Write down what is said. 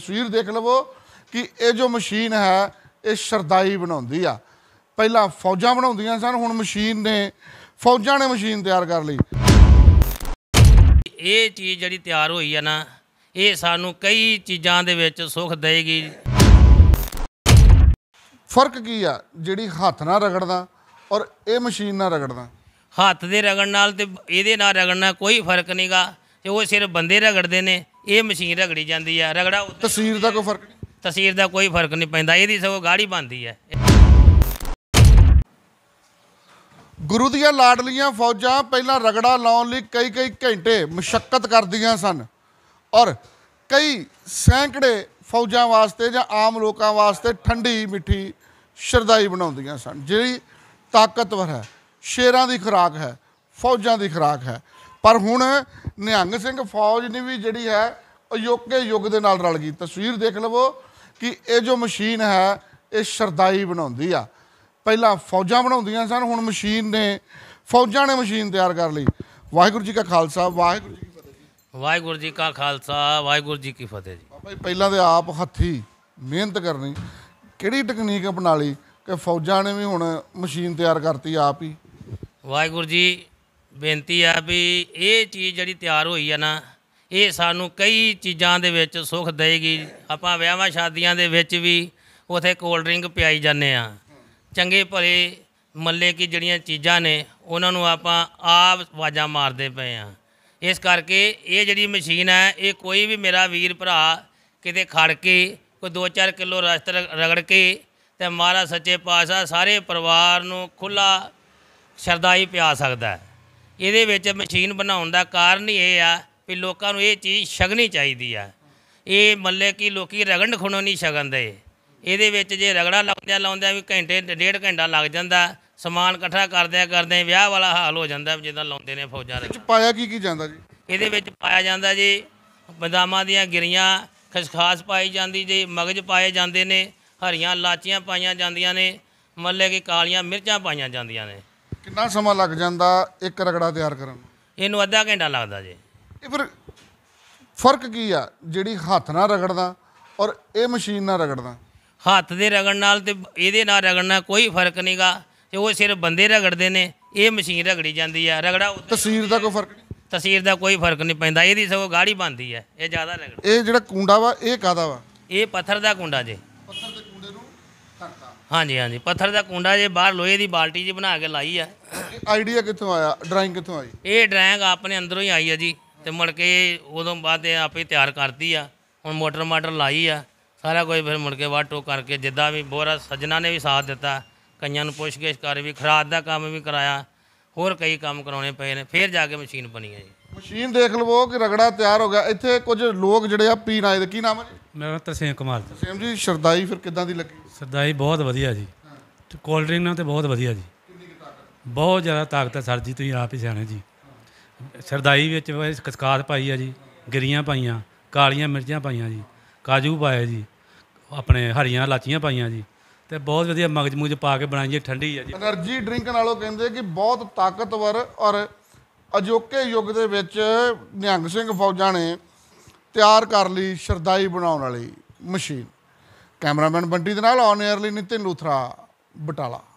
ਤਸਵੀਰ ਦੇਖ ਲਵੋ ਕਿ ਇਹ ਜੋ ਮਸ਼ੀਨ ਹੈ ਇਹ ਸ਼ਰਦਾਈ ਬਣਾਉਂਦੀ ਆ ਪਹਿਲਾਂ ਫੌਜਾਂ ਬਣਾਉਂਦੀਆਂ ਸਨ ਹੁਣ ਮਸ਼ੀਨ ਨੇ ਫੌਜਾਂ ਨੇ ਮਸ਼ੀਨ ਤਿਆਰ ਕਰ ਲਈ ਇਹ ਚੀਜ਼ ਜਿਹੜੀ ਤਿਆਰ ਹੋਈ ਆ ਨਾ ਇਹ ਸਾਨੂੰ ਕਈ ਚੀਜ਼ਾਂ ਦੇ ਵਿੱਚ ਸੁਖ ਦੇਗੀ ਫਰਕ ਕੀ ਆ ਜਿਹੜੀ ਹੱਥ ਨਾਲ ਰਗੜਦਾ ਔਰ ਇਹ ਮਸ਼ੀਨ ਨਾਲ ਰਗੜਦਾ ਹੱਥ ਦੇ ਰਗੜਨ ਨਾਲ ਤੇ ਇਹਦੇ ਨਾਲ ਰਗੜਨਾ ਕੋਈ ਫਰਕ ਨਹੀਂਗਾ ਤੇ ਉਹ ਸਿਰਫ ਬੰਦੇ ਰਗੜਦੇ ਨੇ ਇਹ ਮਸ਼ੀਨ ਰਗੜੀ ਜਾਂਦੀ ਆ ਰਗੜਾ ਤਸਵੀਰ ਦਾ ਕੋਈ ਫਰਕ ਨਹੀਂ ਤਸਵੀਰ ਦਾ ਕੋਈ ਫਰਕ ਨਹੀਂ ਪੈਂਦਾ ਇਹਦੀ ਸਗੋਂ ਗਾੜੀ ਬੰਦੀ ਆ ਗੁਰੂ ਦੀਆਂ ਲਾਡਲੀਆਂ ਫੌਜਾਂ ਪਹਿਲਾਂ ਰਗੜਾ ਲਾਉਣ ਲਈ ਕਈ-ਕਈ ਘੰਟੇ ਮੁਸ਼ਕਲ ਕਰਦੀਆਂ ਸਨ ਔਰ ਕਈ ਸੈਂਕੜੇ ਫੌਜਾਂ ਵਾਸਤੇ ਜਾਂ ਆਮ ਲੋਕਾਂ ਵਾਸਤੇ ਠੰਡੀ ਮਿੱਠੀ ਸ਼ਰਦਾਈ ਬਣਾਉਂਦੀਆਂ ਸਨ ਜਿਹੜੀ ਤਾਕਤਵਰ ਹੈ ਸ਼ੇਰਾਂ ਦੀ ਖੁਰਾਕ ਹੈ ਫੌਜਾਂ ਦੀ ਖੁਰਾਕ ਹੈ ਪਰ ਹੁਣ ਨਿਹੰਗ ਸਿੰਘ ਫੌਜ ਨੇ ਵੀ ਜਿਹੜੀ ਹੈ ਅਯੋਕੇ ਯੁੱਗ ਦੇ ਨਾਲ ਰਲ ਗਈ ਤਸਵੀਰ ਦੇਖ ਲਵੋ ਕਿ ਇਹ ਜੋ ਮਸ਼ੀਨ ਹੈ ਇਹ ਸ਼ਰਦਾਈ ਬਣਾਉਂਦੀ ਆ ਪਹਿਲਾਂ ਫੌਜਾਂ ਬਣਾਉਂਦੀਆਂ ਸਨ ਹੁਣ ਮਸ਼ੀਨ ਨੇ ਫੌਜਾਂ ਨੇ ਮਸ਼ੀਨ ਤਿਆਰ ਕਰ ਲਈ ਵਾਹਿਗੁਰੂ ਜੀ ਕਾ ਖਾਲਸਾ ਵਾਹਿਗੁਰੂ ਜੀ ਕੀ ਫਤਿਹ ਜੀ ਵਾਹਿਗੁਰੂ ਜੀ ਕਾ ਖਾਲਸਾ ਵਾਹਿਗੁਰੂ ਜੀ ਕੀ ਫਤਿਹ ਜੀ ਬਾਬਾ ਜੀ ਪਹਿਲਾਂ ਤੇ ਆਪ ਹੱਥੀ ਮਿਹਨਤ ਕਰਨੀ ਕਿਹੜੀ ਟੈਕਨੀਕ ਅਪਣਾ ਲਈ ਕਿ ਫੌਜਾਂ ਨੇ ਵੀ ਹੁਣ ਮਸ਼ੀਨ ਤਿਆਰ ਕਰਤੀ ਆਪ ਹੀ ਵਾਹਿਗੁਰੂ ਜੀ ਬੇਨਤੀ ਆ ਵੀ ਇਹ ਚੀਜ਼ ਜਿਹੜੀ ਤਿਆਰ ਹੋਈ ਆ ਨਾ ਇਹ ਸਾਨੂੰ ਕਈ ਚੀਜ਼ਾਂ ਦੇ ਵਿੱਚ ਸੁੱਖ ਦੇਗੀ ਆਪਾਂ ਵਿਆਹਾਂ ਸ਼ਾਦੀਆਂ ਦੇ ਵਿੱਚ ਵੀ ਉਥੇ ਕੋਲਡ ਡਰਿੰਕ ਪਿਆਈ ਜਾਂਦੇ ਆ ਚੰਗੇ ਭਲੇ ਮੱਲੇ ਕੀ ਜਿਹੜੀਆਂ ਚੀਜ਼ਾਂ ਨੇ ਉਹਨਾਂ ਨੂੰ ਆਪਾਂ ਆਪ ਵਾਜਾਂ ਮਾਰਦੇ ਪਏ ਆ ਇਸ ਕਰਕੇ ਇਹ ਜਿਹੜੀ ਮਸ਼ੀਨ ਹੈ ਇਹ ਕੋਈ ਵੀ ਮੇਰਾ ਵੀਰ ਭਰਾ ਕਿਤੇ ਖੜ ਕੇ ਕੋਈ 2-4 ਕਿਲੋ ਰਸਤ ਰਗੜ ਕੇ ਤੇ ਮਹਾਰਾ ਸੱਚੇ ਪਾਤਸ਼ਾਹ ਸਾਰੇ ਪਰਿਵਾਰ ਨੂੰ ਖੁੱਲਾ ਸ਼ਰਦਾਈ ਪਿਆ ਸਕਦਾ ਹੈ ਇਹਦੇ ਵਿੱਚ ਮਸ਼ੀਨ ਬਣਾਉਣ ਦਾ ਕਾਰਨ ਇਹ ਆ ਵੀ ਲੋਕਾਂ ਨੂੰ ਇਹ ਚੀਜ਼ ਛਗਣੀ ਚਾਹੀਦੀ ਆ ਇਹ ਮੱਲੇ ਕੀ ਲੋਕੀ ਰਗੜਣ ਖੁਣੋ ਨਹੀਂ ਛਗੰਦੇ ਇਹਦੇ ਵਿੱਚ ਜੇ ਰਗੜਾ ਲਾਉਂਦਿਆਂ ਲਾਉਂਦਿਆਂ ਵੀ ਘੰਟੇ ਡੇਢ ਘੰਟਾ ਲੱਗ ਜਾਂਦਾ ਸਮਾਨ ਇਕੱਠਾ ਕਰਦਿਆਂ ਕਰਦੇ ਵਿਆਹ ਵਾਲਾ ਹਾਲ ਹੋ ਜਾਂਦਾ ਜਿੱਦਾਂ ਲਾਉਂਦੇ ਨੇ ਫੌਜਾਂ ਦੇ ਵਿੱਚ ਪਾਇਆ ਕੀ ਕੀ ਜਾਂਦਾ ਜੀ ਇਹਦੇ ਵਿੱਚ ਪਾਇਆ ਜਾਂਦਾ ਜੀ ਬਦਾਮਾਂ ਦੀਆਂ ਗਿਰੀਆਂ ਖਸਖਾਸ ਪਾਈ ਜਾਂਦੀ ਜੀ ਮਗਜ ਪਾਏ ਜਾਂਦੇ ਨੇ ਹਰੀਆਂ ਲਾਚੀਆਂ ਪਾਈਆਂ ਜਾਂਦੀਆਂ ਨੇ ਮੱਲੇ ਕੀ ਕਾਲੀਆਂ ਮਿਰਚਾਂ ਪਾਈਆਂ ਜਾਂਦੀਆਂ ਨੇ ਕਿੰਨਾ ਸਮਾਂ ਲੱਗ ਜਾਂਦਾ ਇੱਕ ਰਗੜਾ ਤਿਆਰ ਕਰਨ ਨੂੰ ਇਹਨੂੰ ਅੱਧਾ ਘੰਟਾ ਲੱਗਦਾ ਜੀ ਇਹ ਫਿਰ ਫਰਕ ਕੀ ਆ ਜਿਹੜੀ ਹੱਥ ਨਾਲ ਰਗੜਦਾ ਔਰ ਇਹ ਮਸ਼ੀਨ ਨਾਲ ਰਗੜਦਾ ਹੱਥ ਦੇ ਰਗੜਨ ਨਾਲ ਤੇ ਇਹਦੇ ਨਾਲ ਰਗੜਨਾ ਕੋਈ ਫਰਕ ਨਹੀਂਗਾ ਤੇ ਉਹ ਸਿਰਫ ਬੰਦੇ ਰਗੜਦੇ ਨੇ ਇਹ ਮਸ਼ੀਨ ਰਗੜੀ ਜਾਂਦੀ ਆ ਰਗੜਾ ਤਸਵੀਰ ਦਾ ਕੋਈ ਫਰਕ ਨਹੀਂ ਤਸਵੀਰ ਦਾ ਕੋਈ ਫਰਕ ਨਹੀਂ ਪੈਂਦਾ ਇਹਦੀ ਸਗੋਂ ਗਾੜੀ ਬੰਦੀ ਆ ਇਹ ਜ਼ਿਆਦਾ ਰਗੜ ਇਹ ਜਿਹੜਾ ਕੁੰਡਾ ਵਾ ਇਹ ਕਾਦਾ ਵਾ ਇਹ ਪੱਥਰ ਦਾ ਕੁੰਡਾ ਜੇ ਹਾਂਜੀ ਹਾਂਜੀ ਪੱਥਰ ਦਾ ਕੁੰਡਾ ਜੇ ਬਾਹਰ ਲੋਹੇ ਦੀ ਬਾਲਟੀ ਜੀ ਬਣਾ ਕੇ ਲਾਈ ਆ ਆਈਡੀਆ ਕਿੱਥੋਂ ਆਇਆ ਡਰਾਇੰਗ ਕਿੱਥੋਂ ਆਈ ਇਹ ਡਰਾਇੰਗ ਆਪਣੇ ਅੰਦਰੋਂ ਹੀ ਆਈ ਆ ਜੀ ਤੇ ਮੁੜ ਕੇ ਉਦੋਂ ਬਾਅਦ ਇਹ ਆਪੇ ਤਿਆਰ ਕਰਦੀ ਆ ਹੁਣ ਮੋਟਰ ਮਾਟਰ ਲਾਈ ਆ ਸਾਰਾ ਕੁਝ ਫਿਰ ਮੁੜ ਕੇ ਵਾਟੋ ਕਰਕੇ ਜਿੱਦਾਂ ਵੀ ਬੋਰਾ ਸੱਜਣਾ ਨੇ ਵੀ ਸਾਥ ਦਿੱਤਾ ਕਈਆਂ ਨੂੰ ਪੁੱਛਗਿਛ ਕਰ ਵੀ ਖਰਾਦ ਦਾ ਕੰਮ ਵੀ ਕਰਾਇਆ ਹੋਰ ਕਈ ਕੰਮ ਕਰਾਉਣੇ ਪਏ ਨੇ ਫਿਰ ਜਾ ਕੇ ਮਸ਼ੀਨ ਬਣੀ ਆ ਜੀ ਮਸ਼ੀਨ ਦੇਖ ਲਵੋ ਕਿ ਰਗੜਾ ਤਿਆਰ ਹੋ ਗਿਆ ਇੱਥੇ ਕੁਝ ਲੋਕ ਜਿਹੜੇ ਆ ਪੀਣ ਆਏ ਦੇ ਕੀ ਨਾਮ ਹੈ ਜੀ ਮੇਰਾ ਨਾਮ ਤਰਸੇਮ ਕੁਮਾਰ ਜੀ ਜੀ ਸ਼ਰਦਾਈ ਫਿਰ ਕਿਦਾਂ ਦੀ ਲੱਗੀ ਸਰਦਾਈ ਬਹੁਤ ਵਧੀਆ ਜੀ ਕੋਲਡ ਡਰਿੰਕ ਨਾਲ ਤੇ ਬਹੁਤ ਵਧੀਆ ਜੀ ਕਿੰਨੀ ਤਾਕਤ ਬਹੁਤ ਜ਼ਿਆਦਾ ਤਾਕਤ ਹੈ ਸਰ ਜੀ ਤੁਸੀਂ ਆਪ ਹੀ ਸਿਆਣੇ ਜੀ ਸਰਦਾਈ ਵਿੱਚ ਕਸਕਾਦ ਪਾਈ ਆ ਜੀ ਗਿਰੀਆਂ ਪਾਈਆਂ ਕਾਲੀਆਂ ਮਿਰਚਾਂ ਪਾਈਆਂ ਜੀ ਕਾਜੂ ਪਾਇਆ ਜੀ ਆਪਣੇ ਹਰੀਆਂ ਲਾਚੀਆਂ ਪਾਈਆਂ ਜੀ ਤੇ ਬਹੁਤ ਵਧੀਆ ਮਗਜਮੂਜ ਪਾ ਕੇ ਬਣਾਈ ਜੀ ਠੰਡੀ ਆ ਜੀ એનર્ਜੀ ਡਰਿੰਕ ਨਾਲੋਂ ਕਹਿੰਦੇ ਕਿ ਬਹੁਤ ਤਾਕਤਵਰ ਔਰ ਅਜੋਕੇ ਯੁੱਗ ਦੇ ਵਿੱਚ ਨਿਹੰਗ ਸਿੰਘ ਫੌਜਾਂ ਨੇ ਤਿਆਰ ਕਰ ਲਈ ਸ਼ਰਦਾਈ ਬਣਾਉਣ ਵਾਲੀ ਮਸ਼ੀਨ ਕੈਮਰਾਮੈਨ ਬੰਟੀ ਦੇ ਨਾਲ ਔਨ 에ਅਰ ਲਈ ਨਿਤਿਨ ਲੂਥਰਾ ਬਟਾਲਾ